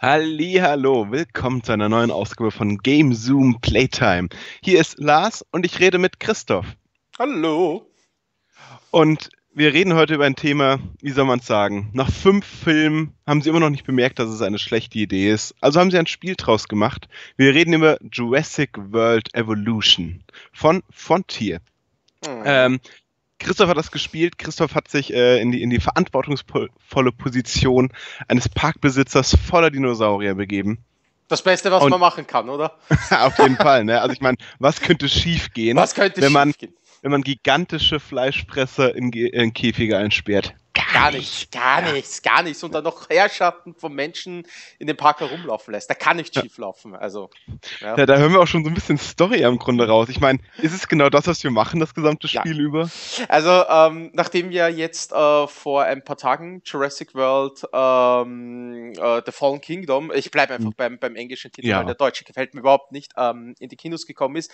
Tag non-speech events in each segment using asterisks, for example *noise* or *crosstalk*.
Hallo, willkommen zu einer neuen Ausgabe von Game Zoom Playtime. Hier ist Lars und ich rede mit Christoph. Hallo. Und wir reden heute über ein Thema, wie soll man es sagen? Nach fünf Filmen haben sie immer noch nicht bemerkt, dass es eine schlechte Idee ist. Also haben sie ein Spiel draus gemacht. Wir reden über Jurassic World Evolution von Frontier. Mhm. Ähm, Christoph hat das gespielt. Christoph hat sich äh, in, die, in die verantwortungsvolle Position eines Parkbesitzers voller Dinosaurier begeben. Das Beste, was und, man machen kann, oder? *laughs* auf jeden *laughs* Fall. Ne? Also ich meine, was könnte schief gehen, wenn, man, wenn man gigantische Fleischpresse in, in Käfige einsperrt? gar nichts, gar ja. nichts, gar nichts. Und dann noch Herrschaften von Menschen in dem Park herumlaufen lässt. Da kann nicht schieflaufen. Also, ja. ja. da hören wir auch schon so ein bisschen Story im Grunde raus. Ich meine, ist es genau das, was wir machen, das gesamte Spiel ja. über? Also, ähm, nachdem wir jetzt äh, vor ein paar Tagen Jurassic World ähm, äh, The Fallen Kingdom, ich bleibe mhm. einfach mhm. beim, beim englischen Titel, weil der deutsche gefällt mir überhaupt nicht, ähm, in die Kinos gekommen ist,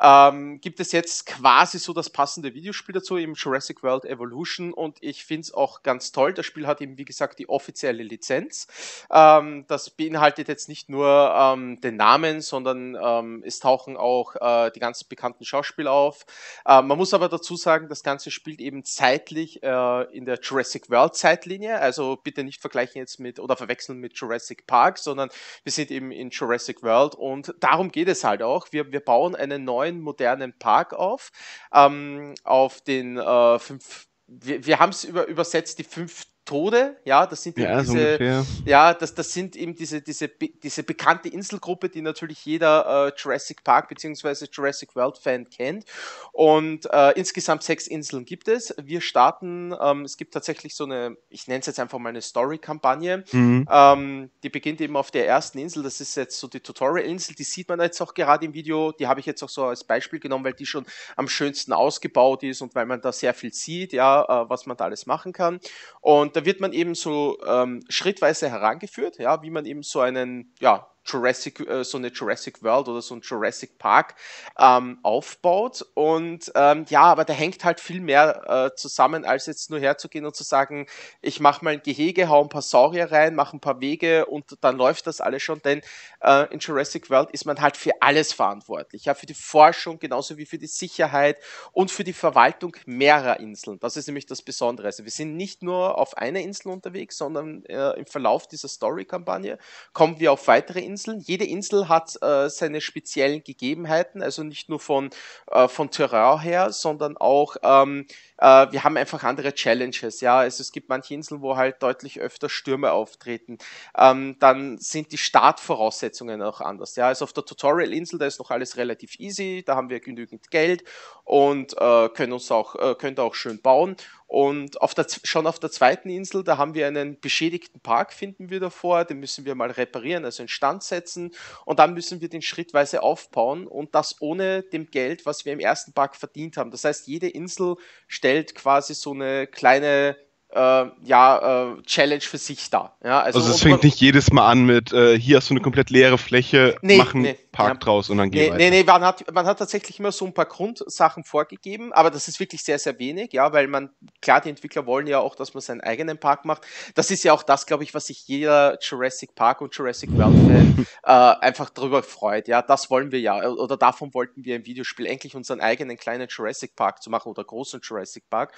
ähm, gibt es jetzt quasi so das passende Videospiel dazu, eben Jurassic World Evolution. Und ich finde es auch ganz ganz toll. Das Spiel hat eben, wie gesagt, die offizielle Lizenz. Ähm, das beinhaltet jetzt nicht nur ähm, den Namen, sondern ähm, es tauchen auch äh, die ganzen bekannten Schauspieler auf. Äh, man muss aber dazu sagen, das Ganze spielt eben zeitlich äh, in der Jurassic World Zeitlinie. Also bitte nicht vergleichen jetzt mit oder verwechseln mit Jurassic Park, sondern wir sind eben in Jurassic World und darum geht es halt auch. Wir, wir bauen einen neuen, modernen Park auf, ähm, auf den äh, fünf wir, wir haben es über, übersetzt, die fünf Tode, ja, das sind ja, diese, so ja das, das sind eben diese, diese, diese bekannte Inselgruppe, die natürlich jeder äh, Jurassic Park bzw. Jurassic World Fan kennt. Und äh, insgesamt sechs Inseln gibt es. Wir starten, ähm, es gibt tatsächlich so eine, ich nenne es jetzt einfach mal eine Story-Kampagne. Mhm. Ähm, die beginnt eben auf der ersten Insel, das ist jetzt so die Tutorial-Insel, die sieht man jetzt auch gerade im Video, die habe ich jetzt auch so als Beispiel genommen, weil die schon am schönsten ausgebaut ist und weil man da sehr viel sieht, ja, äh, was man da alles machen kann. Und und da wird man eben so ähm, schrittweise herangeführt, ja, wie man eben so einen, ja, Jurassic, äh, so eine Jurassic World oder so ein Jurassic Park ähm, aufbaut. Und ähm, ja, aber da hängt halt viel mehr äh, zusammen, als jetzt nur herzugehen und zu sagen, ich mache mal ein Gehege, hau ein paar Saurier rein, mache ein paar Wege und dann läuft das alles schon. Denn äh, in Jurassic World ist man halt für alles verantwortlich. Ja, für die Forschung genauso wie für die Sicherheit und für die Verwaltung mehrerer Inseln. Das ist nämlich das Besondere. Also wir sind nicht nur auf einer Insel unterwegs, sondern äh, im Verlauf dieser Story-Kampagne kommen wir auf weitere Inseln Inseln. Jede Insel hat äh, seine speziellen Gegebenheiten, also nicht nur von, äh, von Terrain her, sondern auch ähm, äh, wir haben einfach andere Challenges. Ja, also es gibt manche Inseln, wo halt deutlich öfter Stürme auftreten. Ähm, dann sind die Startvoraussetzungen auch anders. Ja, also auf der Tutorial-Insel, da ist noch alles relativ easy, da haben wir genügend Geld und äh, können uns auch, äh, können da auch schön bauen. Und auf der, schon auf der zweiten Insel, da haben wir einen beschädigten Park, finden wir davor. Den müssen wir mal reparieren, also instand setzen. Und dann müssen wir den schrittweise aufbauen und das ohne dem Geld, was wir im ersten Park verdient haben. Das heißt, jede Insel stellt Welt quasi so eine kleine äh, ja, äh, Challenge für sich da. Ja, also, also es fängt nicht jedes Mal an mit, äh, hier hast du eine komplett leere Fläche, nee, einen nee, Park ja. draus und dann geh nee, weiter. Nee, nee, man hat, man hat tatsächlich immer so ein paar Grundsachen vorgegeben, aber das ist wirklich sehr, sehr wenig, ja, weil man, klar, die Entwickler wollen ja auch, dass man seinen eigenen Park macht. Das ist ja auch das, glaube ich, was sich jeder Jurassic Park und Jurassic World Fan *laughs* äh, einfach darüber freut, ja, das wollen wir ja, äh, oder davon wollten wir im Videospiel endlich unseren eigenen kleinen Jurassic Park zu machen oder großen Jurassic Park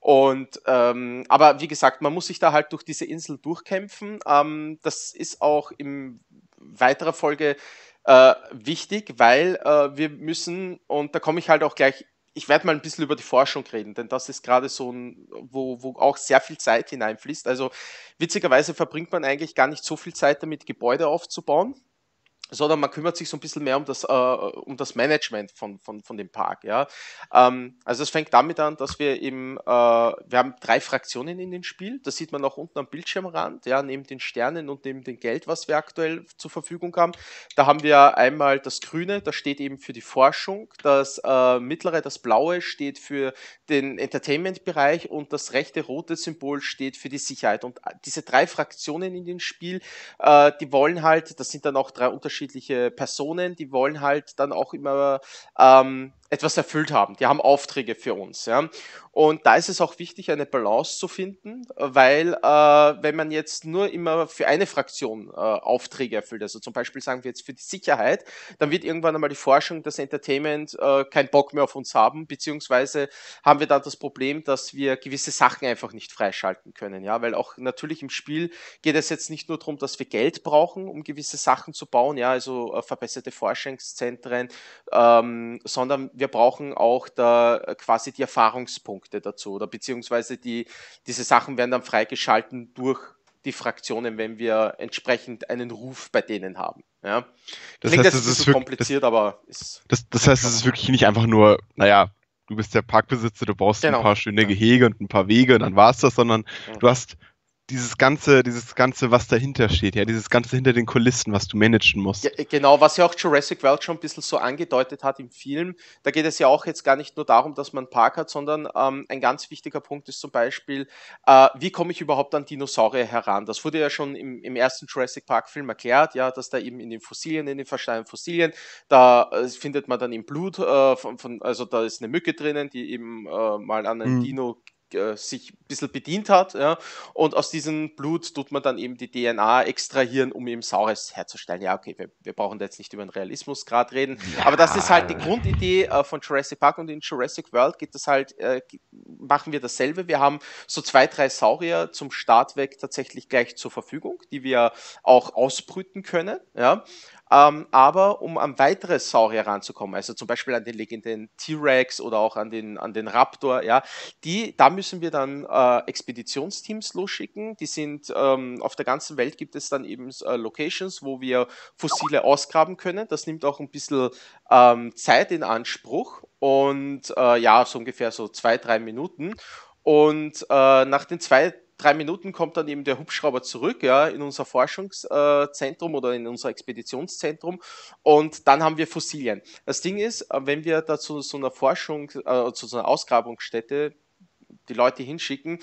und ähm, aber aber wie gesagt, man muss sich da halt durch diese Insel durchkämpfen. Ähm, das ist auch in weiterer Folge äh, wichtig, weil äh, wir müssen, und da komme ich halt auch gleich ich werde mal ein bisschen über die Forschung reden, denn das ist gerade so ein, wo, wo auch sehr viel Zeit hineinfließt. Also witzigerweise verbringt man eigentlich gar nicht so viel Zeit damit, Gebäude aufzubauen sondern man kümmert sich so ein bisschen mehr um das, äh, um das Management von, von, von dem Park. Ja? Ähm, also es fängt damit an, dass wir eben, äh, wir haben drei Fraktionen in dem Spiel, das sieht man auch unten am Bildschirmrand, ja, neben den Sternen und neben dem Geld, was wir aktuell zur Verfügung haben. Da haben wir einmal das Grüne, das steht eben für die Forschung, das äh, Mittlere, das Blaue steht für den Entertainment-Bereich und das rechte rote Symbol steht für die Sicherheit. Und äh, diese drei Fraktionen in dem Spiel, äh, die wollen halt, das sind dann auch drei unterschiedliche unterschiedliche Personen, die wollen halt dann auch immer ähm, etwas erfüllt haben. Die haben Aufträge für uns. Ja? Und da ist es auch wichtig, eine Balance zu finden, weil äh, wenn man jetzt nur immer für eine Fraktion äh, Aufträge erfüllt, also zum Beispiel sagen wir jetzt für die Sicherheit, dann wird irgendwann einmal die Forschung, das Entertainment äh, keinen Bock mehr auf uns haben, beziehungsweise haben wir dann das Problem, dass wir gewisse Sachen einfach nicht freischalten können. Ja? Weil auch natürlich im Spiel geht es jetzt nicht nur darum, dass wir Geld brauchen, um gewisse Sachen zu bauen, ja, also äh, verbesserte Forschungszentren, ähm, sondern wir brauchen auch da äh, quasi die Erfahrungspunkte dazu oder beziehungsweise die, diese Sachen werden dann freigeschalten durch die Fraktionen, wenn wir entsprechend einen Ruf bei denen haben. Ja. Das Klingt heißt, das ist kompliziert, das, aber ist. Das, das heißt, es ist wirklich nicht einfach nur, naja, du bist der Parkbesitzer, du brauchst genau. ein paar schöne Gehege und ein paar Wege und dann war es das, sondern ja. du hast dieses ganze, dieses ganze, was dahinter steht, ja, dieses ganze hinter den Kulissen, was du managen musst. Ja, genau, was ja auch Jurassic World schon ein bisschen so angedeutet hat im Film. Da geht es ja auch jetzt gar nicht nur darum, dass man einen Park hat, sondern ähm, ein ganz wichtiger Punkt ist zum Beispiel, äh, wie komme ich überhaupt an Dinosaurier heran? Das wurde ja schon im, im ersten Jurassic Park-Film erklärt, ja, dass da eben in den Fossilien, in den versteinerten Fossilien, da äh, findet man dann im Blut, äh, von, von, also da ist eine Mücke drinnen, die eben äh, mal an einen mhm. Dino äh, sich ein bisschen bedient hat. Ja? Und aus diesem Blut tut man dann eben die DNA extrahieren, um eben Saures herzustellen. Ja, okay, wir, wir brauchen da jetzt nicht über den Realismus gerade reden. Ja. Aber das ist halt die Grundidee äh, von Jurassic Park und in Jurassic World geht das halt, äh, machen wir dasselbe. Wir haben so zwei, drei Saurier zum Start weg tatsächlich gleich zur Verfügung, die wir auch ausbrüten können. Ja? Ähm, aber um an weitere Saurier ranzukommen, also zum Beispiel an den legendären T-Rex oder auch an den, an den Raptor, ja, die, da müssen wir dann äh, Expeditionsteams losschicken. Die sind ähm, auf der ganzen Welt gibt es dann eben äh, Locations, wo wir Fossile ausgraben können. Das nimmt auch ein bisschen ähm, Zeit in Anspruch und äh, ja, so ungefähr so zwei, drei Minuten. Und äh, nach den zwei, drei Minuten kommt dann eben der Hubschrauber zurück, ja, in unser Forschungszentrum äh, oder in unser Expeditionszentrum und dann haben wir Fossilien. Das Ding ist, äh, wenn wir da zu so einer Forschung, äh, zu so einer Ausgrabungsstätte die Leute hinschicken,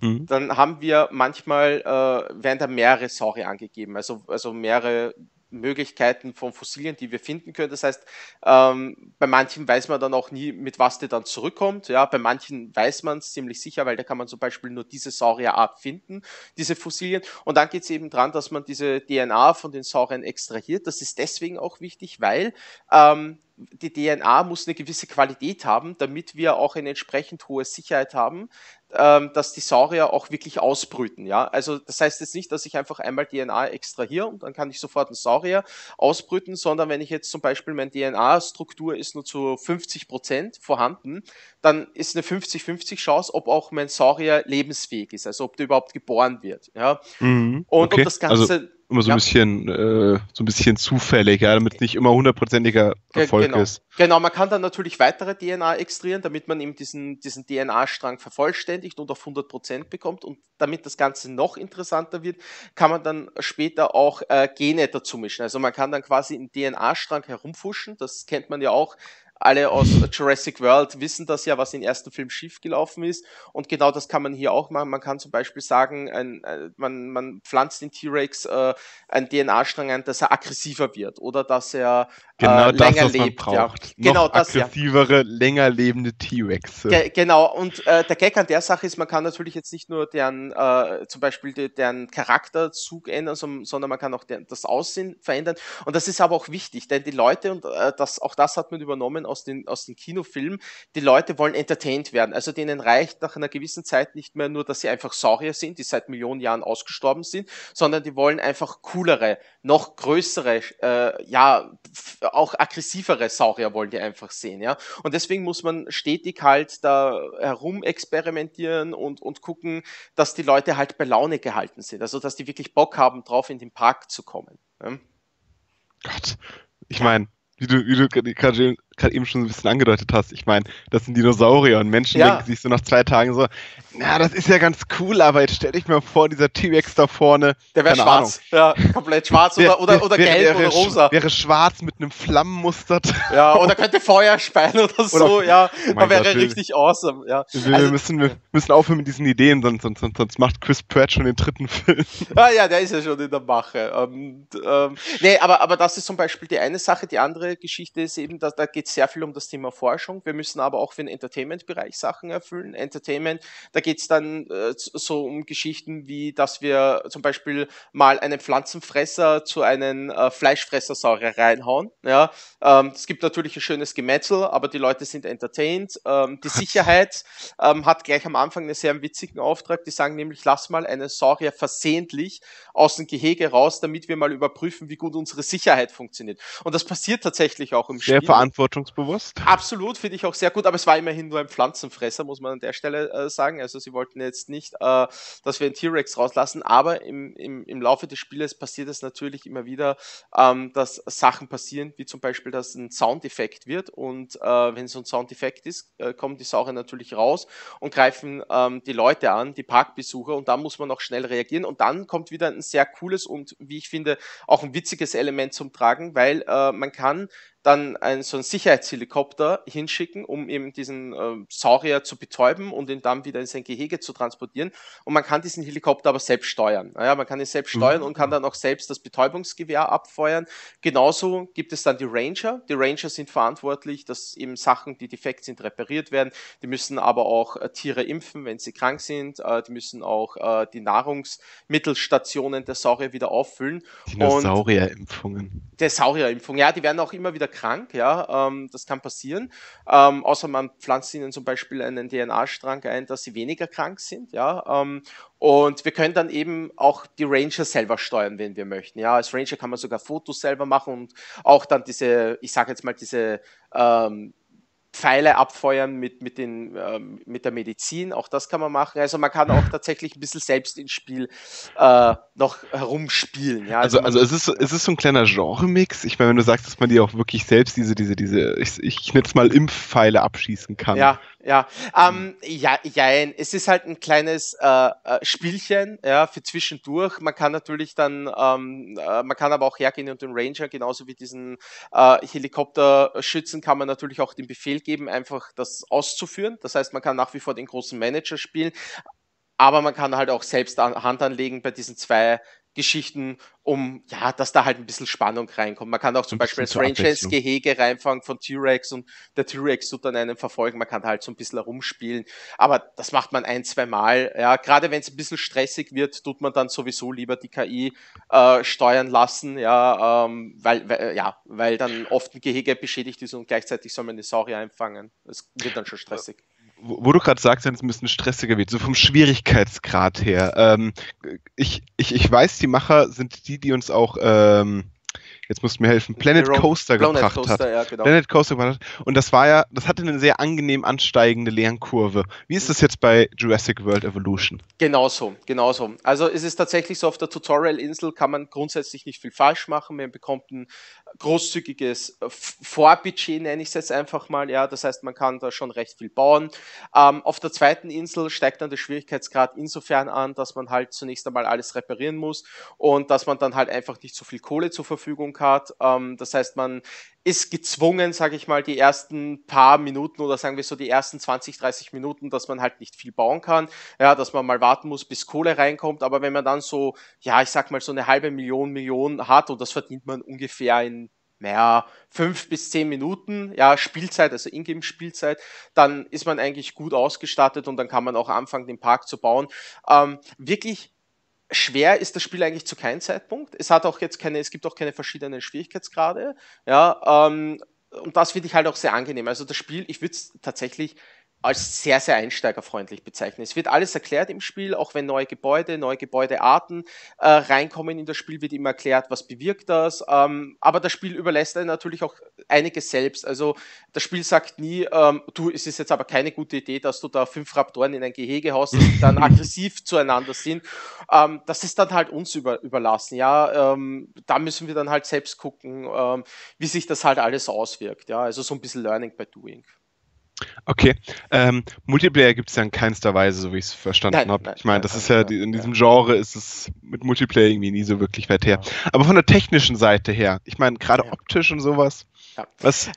mhm. dann haben wir manchmal, äh, werden da mehrere Saurier angegeben, also, also mehrere Möglichkeiten von Fossilien, die wir finden können. Das heißt, ähm, bei manchen weiß man dann auch nie, mit was der dann zurückkommt. Ja, bei manchen weiß man es ziemlich sicher, weil da kann man zum Beispiel nur diese Saurierart finden, diese Fossilien. Und dann geht es eben dran, dass man diese DNA von den Sauriern extrahiert. Das ist deswegen auch wichtig, weil ähm, die DNA muss eine gewisse Qualität haben, damit wir auch eine entsprechend hohe Sicherheit haben, ähm, dass die Saurier auch wirklich ausbrüten. Ja? Also das heißt jetzt nicht, dass ich einfach einmal DNA extrahiere und dann kann ich sofort einen Saurier ausbrüten, sondern wenn ich jetzt zum Beispiel meine DNA-Struktur ist nur zu 50% Prozent vorhanden, dann ist eine 50-50 Chance, ob auch mein Saurier lebensfähig ist, also ob der überhaupt geboren wird. Ja? Mhm, und okay. ob das Ganze... Also immer so ja. ein bisschen äh, so ein bisschen zufällig, ja, damit nicht immer hundertprozentiger Erfolg genau. ist. Genau, man kann dann natürlich weitere DNA extrahieren, damit man eben diesen, diesen DNA-Strang vervollständigt und auf 100% bekommt. Und damit das Ganze noch interessanter wird, kann man dann später auch äh, Gene dazu mischen. Also man kann dann quasi im DNA-Strang herumfuschen, das kennt man ja auch alle aus Jurassic World wissen das ja, was im ersten Film schiefgelaufen ist. Und genau das kann man hier auch machen. Man kann zum Beispiel sagen, ein, äh, man, man pflanzt den T-Rex äh, einen DNA-Strang ein, dass er aggressiver wird oder dass er äh, genau äh, länger das, lebt. Ja. Genau Noch das, aggressivere, ja. länger lebende T-Rex. Ge genau, und äh, der Gag an der Sache ist, man kann natürlich jetzt nicht nur deren, äh, zum Beispiel de deren Charakterzug ändern, sondern man kann auch das Aussehen verändern. Und das ist aber auch wichtig, denn die Leute, und äh, das, auch das hat man übernommen aus den, aus den Kinofilmen, die Leute wollen entertained werden. Also denen reicht nach einer gewissen Zeit nicht mehr nur, dass sie einfach Saurier sind, die seit Millionen Jahren ausgestorben sind, sondern die wollen einfach coolere, noch größere, äh, ja, auch aggressivere Saurier wollen die einfach sehen, ja. Und deswegen muss man stetig halt da herumexperimentieren und, und gucken, dass die Leute halt bei Laune gehalten sind. Also, dass die wirklich Bock haben, drauf in den Park zu kommen. Ja? Gott, ich meine, wie du, wie du gerade gerade eben schon ein bisschen angedeutet hast. Ich meine, das sind Dinosaurier und Menschen ja. denken sich so nach zwei Tagen so, na, das ist ja ganz cool, aber jetzt stell dich mal vor, dieser T-Rex da vorne. Der wäre schwarz. Ahnung. Ja, komplett schwarz oder, der, oder, oder wär, gelb wär, wär, oder rosa. Wäre schwarz mit einem Flammenmuster. Ja, oder könnte Feuer speien oder so, oder, ja. Oh da wäre Gott, richtig will, awesome, ja. Wir, also, müssen, wir müssen aufhören mit diesen Ideen, sonst, sonst, sonst macht Chris Pratt schon den dritten Film. Ah ja, der ist ja schon in der Mache. Und, ähm, nee, aber, aber das ist zum Beispiel die eine Sache. Die andere Geschichte ist eben, dass da geht sehr viel um das Thema Forschung. Wir müssen aber auch für den Entertainment-Bereich Sachen erfüllen. Entertainment, da geht es dann äh, so um Geschichten wie, dass wir zum Beispiel mal einen Pflanzenfresser zu einem äh, Fleischfressersaurier reinhauen. Ja, ähm, es gibt natürlich ein schönes Gemetzel, aber die Leute sind entertained. Ähm, die *laughs* Sicherheit ähm, hat gleich am Anfang einen sehr witzigen Auftrag. Die sagen nämlich, lass mal einen Saurier versehentlich aus dem Gehege raus, damit wir mal überprüfen, wie gut unsere Sicherheit funktioniert. Und das passiert tatsächlich auch im Sehr Spiel. Sehr verantwortungsvoll verantwortungsbewusst. Absolut, finde ich auch sehr gut, aber es war immerhin nur ein Pflanzenfresser, muss man an der Stelle äh, sagen. Also sie wollten jetzt nicht, äh, dass wir einen T-Rex rauslassen, aber im, im, im Laufe des Spieles passiert es natürlich immer wieder, ähm, dass Sachen passieren, wie zum Beispiel, dass ein Soundeffekt wird und äh, wenn es ein Soundeffekt ist, äh, kommen die Saure natürlich raus und greifen ähm, die Leute an, die Parkbesucher und da muss man auch schnell reagieren und dann kommt wieder ein sehr cooles und wie ich finde auch ein witziges Element zum Tragen, weil äh, man kann dann einen, so einen Sicherheitshelikopter hinschicken, um eben diesen äh, Saurier zu betäuben und ihn dann wieder in sein Gehege zu transportieren. Und man kann diesen Helikopter aber selbst steuern. Naja, man kann ihn selbst mhm. steuern mhm. und kann mhm. dann auch selbst das Betäubungsgewehr abfeuern. Genauso gibt es dann die Ranger. Die Ranger sind verantwortlich, dass eben Sachen, die defekt sind, repariert werden. Die müssen aber auch äh, Tiere impfen, wenn sie krank sind. Äh, die müssen auch äh, die Nahrungsmittelstationen der Saurier wieder auffüllen. Saurierimpfungen. Der Saurierimpfung, ja, die werden auch immer wieder krank, ja, ähm, das kann passieren. Ähm, außer man pflanzt ihnen zum Beispiel einen DNA-Strang ein, dass sie weniger krank sind, ja. Ähm, und wir können dann eben auch die Ranger selber steuern, wenn wir möchten. Ja, als Ranger kann man sogar Fotos selber machen und auch dann diese, ich sage jetzt mal diese ähm, Pfeile abfeuern mit, mit, den, ähm, mit der Medizin, auch das kann man machen. Also man kann auch tatsächlich ein bisschen selbst ins Spiel äh, noch herumspielen. Ja? Also, also, also es, ist, es ist so ein kleiner Genre-Mix. Ich meine, wenn du sagst, dass man die auch wirklich selbst diese, diese, diese, ich, ich nenne es mal Impfpfeile abschießen kann. Ja, ja, ähm, mhm. ja, ja, es ist halt ein kleines äh, äh, Spielchen ja, für zwischendurch. Man kann natürlich dann, ähm, äh, man kann aber auch hergehen und den Ranger, genauso wie diesen äh, Helikopter schützen, kann man natürlich auch den Befehl geben, einfach das auszuführen. Das heißt, man kann nach wie vor den großen Manager spielen, aber man kann halt auch selbst an, Hand anlegen bei diesen zwei Geschichten, um, ja, dass da halt ein bisschen Spannung reinkommt. Man kann auch zum Beispiel das Range Gehege reinfangen von T-Rex und der T-Rex tut dann einen verfolgen. Man kann halt so ein bisschen herumspielen. Aber das macht man ein, zwei Mal. Ja, gerade wenn es ein bisschen stressig wird, tut man dann sowieso lieber die KI äh, steuern lassen, ja, ähm, weil, weil, ja, weil dann oft ein Gehege beschädigt ist und gleichzeitig soll man die Saurier einfangen. Das wird dann schon stressig wo du gerade sagst, wenn es ein bisschen stressiger wird, so vom Schwierigkeitsgrad her. Ähm, ich, ich, ich weiß, die Macher sind die, die uns auch, ähm, jetzt musst du mir helfen, Planet Wrong, Coaster Planet gebracht Coaster, hat. Ja, genau. Planet Coaster gebracht hat. Und das war ja, das hatte eine sehr angenehm ansteigende Lernkurve. Wie ist mhm. das jetzt bei Jurassic World Evolution? Genauso, genauso. Also es ist tatsächlich so, auf der Tutorial-Insel kann man grundsätzlich nicht viel falsch machen. Man bekommt ein großzügiges äh, Vorbudget, nenne ich es jetzt einfach mal. Ja, das heißt, man kann da schon recht viel bauen. Ähm, auf der zweiten Insel steigt dann der Schwierigkeitsgrad insofern an, dass man halt zunächst einmal alles reparieren muss und dass man dann halt einfach nicht so viel Kohle zur Verfügung hat. Ähm, das heißt, man ist gezwungen, sage ich mal, die ersten paar Minuten oder sagen wir so die ersten 20, 30 Minuten, dass man halt nicht viel bauen kann, ja, dass man mal warten muss, bis Kohle reinkommt. Aber wenn man dann so, ja, ich sag mal so eine halbe Million, Million hat und das verdient man ungefähr in naja, fünf bis zehn Minuten, ja, Spielzeit, also Ingame-Spielzeit, dann ist man eigentlich gut ausgestattet und dann kann man auch anfangen, den Park zu bauen. Ähm, wirklich schwer ist das Spiel eigentlich zu keinem Zeitpunkt. Es hat auch jetzt keine, es gibt auch keine verschiedenen Schwierigkeitsgrade. Ja, ähm, und das finde ich halt auch sehr angenehm. Also das Spiel, ich würde es tatsächlich als sehr, sehr einsteigerfreundlich bezeichnen. Es wird alles erklärt im Spiel, auch wenn neue Gebäude, neue Gebäudearten äh, reinkommen in das Spiel, wird immer erklärt, was bewirkt das. Ähm, aber das Spiel überlässt einem natürlich auch einiges selbst. Also das Spiel sagt nie, ähm, du, es ist jetzt aber keine gute Idee, dass du da fünf Raptoren in ein Gehege haust, die dann *laughs* aggressiv zueinander sind. Ähm, das ist dann halt uns über, überlassen. Ja, ähm, da müssen wir dann halt selbst gucken, ähm, wie sich das halt alles auswirkt. Ja, also so ein bisschen Learning by Doing. Okay. Ähm, Multiplayer gibt es ja in keinster Weise, so wie ich es verstanden habe. Ich meine, das nein, ist ja, die, in diesem Genre ist es mit Multiplayer irgendwie nie so wirklich weit her. Ja. Aber von der technischen Seite her, ich meine, gerade ja. optisch und sowas. Ja. Was?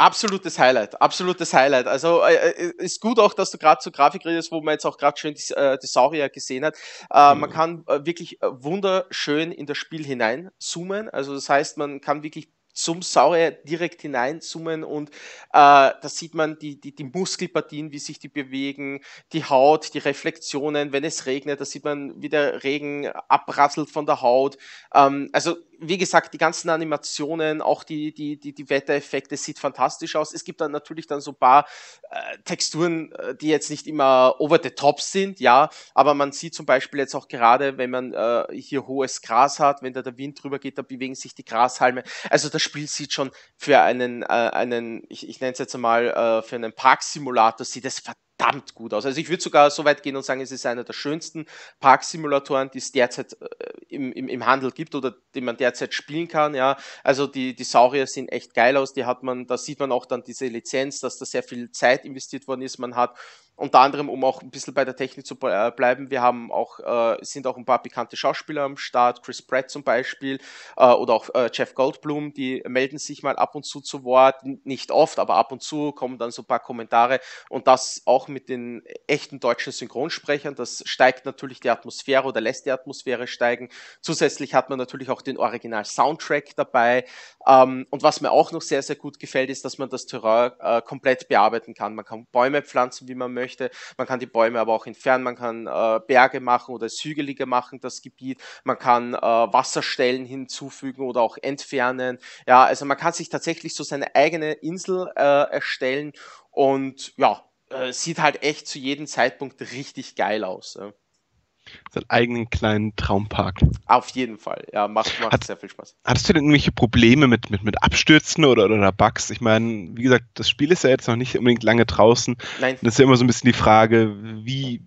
Absolutes Highlight, absolutes Highlight. Also äh, äh ist gut auch, dass du gerade zur Grafik redest, wo man jetzt auch gerade schön die, äh, die Saurier gesehen hat. Äh, mhm. Man kann äh, wirklich äh, wunderschön in das Spiel hinein zoomen. Also das heißt, man kann wirklich zum Saurier direkt hineinzoomen und äh, da sieht man die, die, die Muskelpartien, wie sich die bewegen, die Haut, die Reflexionen, wenn es regnet, da sieht man, wie der Regen abrasselt von der Haut. Ähm, also wie gesagt, die ganzen Animationen, auch die, die, die, die Wettereffekte, sieht fantastisch aus. Es gibt dann natürlich dann so ein paar äh, Texturen, äh, die jetzt nicht immer over the top sind, ja, aber man sieht zum Beispiel jetzt auch gerade, wenn man äh, hier hohes Gras hat, wenn da der Wind drüber geht, da bewegen sich die Grashalme. Also das Spiel sieht schon für einen, äh, einen ich, ich nenne es jetzt mal, äh, für einen Parksimulator sieht es verdammt verdammt gut aus. Also ich würde sogar so weit gehen und sagen, es ist einer der schönsten Parksimulatoren, die es derzeit äh, im, im, im Handel gibt oder die man derzeit spielen kann. Ja, also die, die Saurier sehen echt geil aus. Die hat man, da sieht man auch dann diese Lizenz, dass da sehr viel Zeit investiert worden ist. Man hat unter anderem, um auch ein bisschen bei der Technik zu äh, bleiben, wir haben auch, äh, sind auch ein paar bekannte Schauspieler am Start, Chris Pratt zum Beispiel äh, oder auch äh, Jeff Goldblum, die melden sich mal ab und zu zu Wort, nicht oft, aber ab und zu kommen dann so ein paar Kommentare und das auch mit den echten deutschen Synchronsprechern, das steigt natürlich die Atmosphäre oder lässt die Atmosphäre steigen. Zusätzlich hat man natürlich auch den Original-Soundtrack dabei. Ähm, und was mir auch noch sehr, sehr gut gefällt, ist, dass man das Terrain äh, komplett bearbeiten kann. Man kann Bäume pflanzen, wie man möchte. Man kann die Bäume aber auch entfernen. Man kann äh, Berge machen oder es hügeliger machen, das Gebiet. Man kann äh, Wasserstellen hinzufügen oder auch entfernen. Ja, also man kann sich tatsächlich so seine eigene Insel äh, erstellen und ja, äh, sieht halt echt zu jedem Zeitpunkt richtig geil aus. Ja seinen eigenen kleinen Traumpark. Auf jeden Fall, ja, macht, macht Hat, sehr viel Spaß. Hattest du denn irgendwelche Probleme mit, mit, mit Abstürzen oder, oder Bugs? Ich meine, wie gesagt, das Spiel ist ja jetzt noch nicht unbedingt lange draußen. Nein. Das ist ja immer so ein bisschen die Frage, wie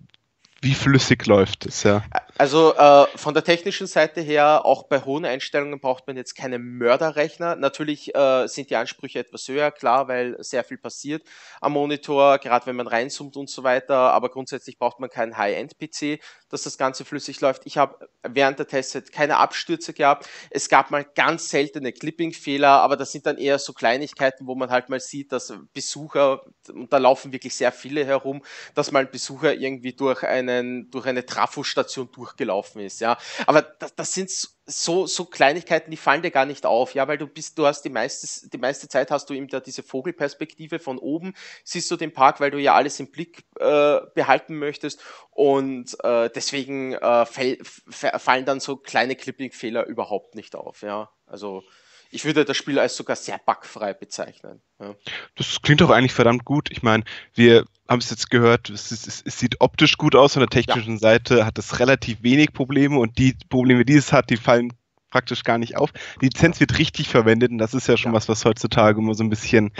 wie flüssig läuft es, ja. Also äh, von der technischen Seite her, auch bei hohen Einstellungen braucht man jetzt keine Mörderrechner. Natürlich äh, sind die Ansprüche etwas höher, klar, weil sehr viel passiert am Monitor, gerade wenn man reinzoomt und so weiter. Aber grundsätzlich braucht man keinen High-End-PC, dass das Ganze flüssig läuft. Ich habe während der Testzeit keine Abstürze gehabt. Es gab mal ganz seltene Clipping-Fehler, aber das sind dann eher so Kleinigkeiten, wo man halt mal sieht, dass Besucher, und da laufen wirklich sehr viele herum, dass mal ein Besucher irgendwie durch eine einen, durch eine Trafostation durchgelaufen ist. Ja. Aber das, das sind so, so Kleinigkeiten, die fallen dir gar nicht auf, ja, weil du bist, du hast die meiste, die meiste Zeit hast du eben da diese Vogelperspektive von oben, siehst du den Park, weil du ja alles im Blick äh, behalten möchtest und äh, deswegen äh, fall, fallen dann so kleine Clipping-Fehler überhaupt nicht auf, ja, also ich würde das Spiel als sogar sehr bugfrei bezeichnen. Ja. Das klingt doch eigentlich verdammt gut. Ich meine, wir haben es jetzt gehört, es, es, es, sieht optisch gut aus. Von der technischen ja. Seite hat es relativ wenig Probleme und die Probleme, die es hat, die fallen praktisch gar nicht auf. Die Lizenz wird richtig verwendet und das ist ja schon ja. was, was heutzutage immer so ein bisschen.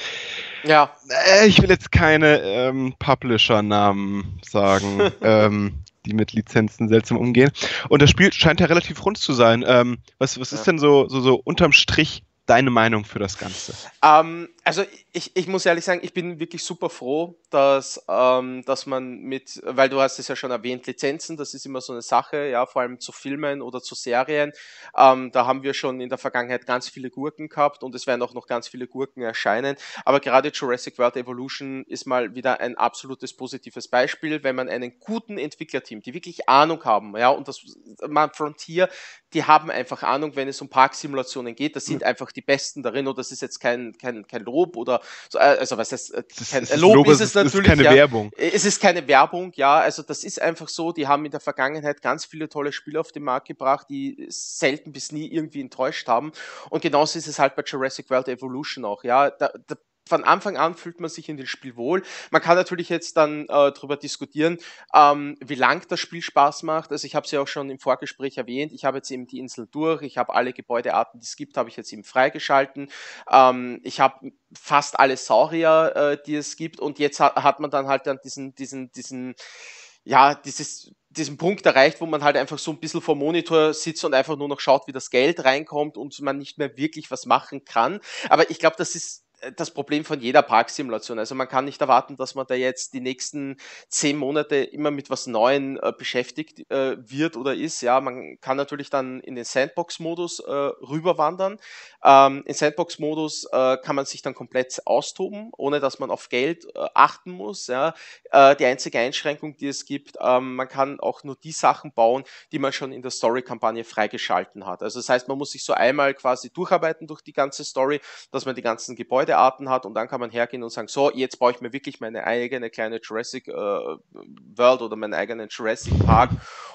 Ja. Äh, ich will jetzt keine ähm, Publisher-Namen sagen. *laughs* ähm, die mit Lizenzen seltsam umgehen. Und das Spiel scheint ja relativ rund zu sein. Ähm, was was ist denn so, so, so unterm Strich deine Meinung für das Ganze? Ähm, also ich, ich muss ehrlich sagen, ich bin wirklich super froh, dass, ähm, dass man mit, weil du hast es ja schon erwähnt, Lizenzen, das ist immer so eine Sache, ja, vor allem zu Filmen oder zu Serien. Ähm, da haben wir schon in der Vergangenheit ganz viele Gurken gehabt und es werden auch noch ganz viele Gurken erscheinen. Aber gerade Jurassic World Evolution ist mal wieder ein absolutes positives Beispiel, wenn man einen guten Entwicklerteam, die wirklich Ahnung haben, ja, und das man Frontier, die haben einfach Ahnung, wenn es um Parksimulationen geht. Das sind einfach die Besten darin und das ist jetzt kein, kein, kein Lob oder so, äh, also was heißt, äh, kein, ist Lob, Lob ist es natürlich. Es Ist keine ja. Werbung. Äh, es ist keine Werbung, ja. Also das ist einfach so, die haben in der Vergangenheit ganz viele tolle Spiele auf den Markt gebracht, die selten bis nie irgendwie enttäuscht haben. Und genauso ist es halt bei Jurassic World Evolution auch, ja. Da, da von Anfang an fühlt man sich in dem Spiel wohl. Man kann natürlich jetzt dann äh, darüber diskutieren, ähm, wie lang das Spiel Spaß macht. Also ich habe es ja auch schon im Vorgespräch erwähnt. Ich habe jetzt eben die Insel durch. Ich habe alle Gebäudearten, die es gibt, habe ich jetzt eben freigeschalten. Ähm, ich habe fast alle Saurier, äh, die es gibt. Und jetzt hat, hat man dann halt dann diesen, diesen, diesen, ja, dieses diesen Punkt erreicht, wo man halt einfach so ein bisschen vor Monitor sitzt und einfach nur noch schaut, wie das Geld reinkommt und man nicht mehr wirklich was machen kann. Aber ich glaube, das ist das Problem von jeder Parksimulation. Also man kann nicht erwarten, dass man da jetzt die nächsten zehn Monate immer mit was Neuem äh, beschäftigt äh, wird oder ist. Ja, man kann natürlich dann in den Sandbox-Modus äh, rüberwandern. Ähm, Im Sandbox-Modus äh, kann man sich dann komplett austoben, ohne dass man auf Geld äh, achten muss. Ja. Äh, die einzige Einschränkung, die es gibt, ähm, man kann auch nur die Sachen bauen, die man schon in der Story-Kampagne freigeschalten hat. Also das heißt, man muss sich so einmal quasi durcharbeiten durch die ganze Story, dass man die ganzen Gebäude Badearten hat und dann kann man hergehen und sagen, so, jetzt baue ich mir wirklich meine eigene kleine Jurassic äh, World oder meinen eigenen Jurassic Park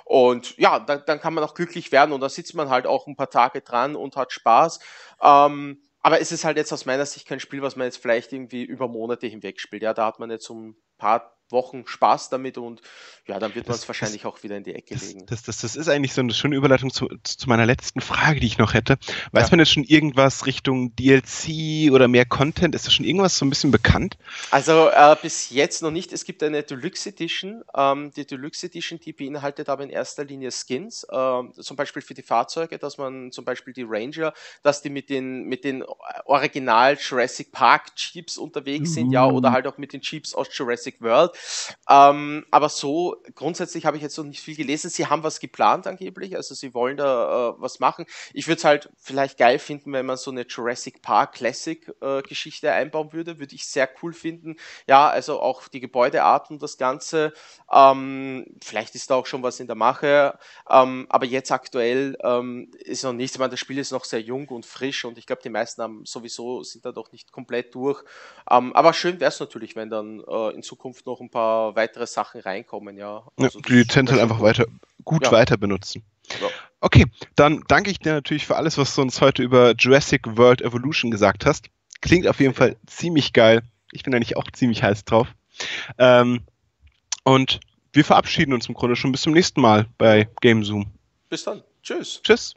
und ja, da, dann kann man auch glücklich werden und da sitzt man halt auch ein paar Tage dran und hat Spaß. Ähm, aber es ist halt jetzt aus meiner Sicht kein Spiel, was man jetzt vielleicht irgendwie über Monate hinweg spielt. Ja, da hat man jetzt so ein paar Wochen Spaß damit und ja, dann wird man es wahrscheinlich das, auch wieder in die Ecke das, legen. Das, das, das ist eigentlich so eine schöne Überleitung zu, zu meiner letzten Frage, die ich noch hätte. Weiß ja. man jetzt schon irgendwas Richtung DLC oder mehr Content? Ist da schon irgendwas so ein bisschen bekannt? Also äh, bis jetzt noch nicht. Es gibt eine Deluxe Edition. Ähm, die Deluxe Edition, die beinhaltet aber in erster Linie Skins, äh, zum Beispiel für die Fahrzeuge, dass man zum Beispiel die Ranger, dass die mit den, mit den Original Jurassic Park Jeeps unterwegs mhm. sind, ja, oder uh. halt auch mit den Jeeps aus Jurassic World ähm, aber so, grundsätzlich habe ich jetzt noch nicht viel gelesen. Sie haben was geplant angeblich, also sie wollen da äh, was machen. Ich würde es halt vielleicht geil finden, wenn man so eine Jurassic Park Classic äh, Geschichte einbauen würde. Würde ich sehr cool finden. Ja, also auch die Gebäudeart und das Ganze. Ähm, vielleicht ist da auch schon was in der Mache. Ähm, aber jetzt aktuell ähm, ist noch nichts. Ich meine, das Spiel ist noch sehr jung und frisch und ich glaube, die meisten haben sowieso sind da doch nicht komplett durch. Ähm, aber schön wäre es natürlich, wenn dann äh, in Zukunft noch ein ein paar weitere Sachen reinkommen, ja. Also ja die Lizenz halt einfach weiter, gut ja. weiter benutzen. Ja. Okay, dann danke ich dir natürlich für alles, was du uns heute über Jurassic World Evolution gesagt hast. Klingt auf jeden Fall ziemlich geil. Ich bin eigentlich auch ziemlich heiß drauf. Ähm, und wir verabschieden uns im Grunde schon bis zum nächsten Mal bei GameZoom. Bis dann. Tschüss. Tschüss.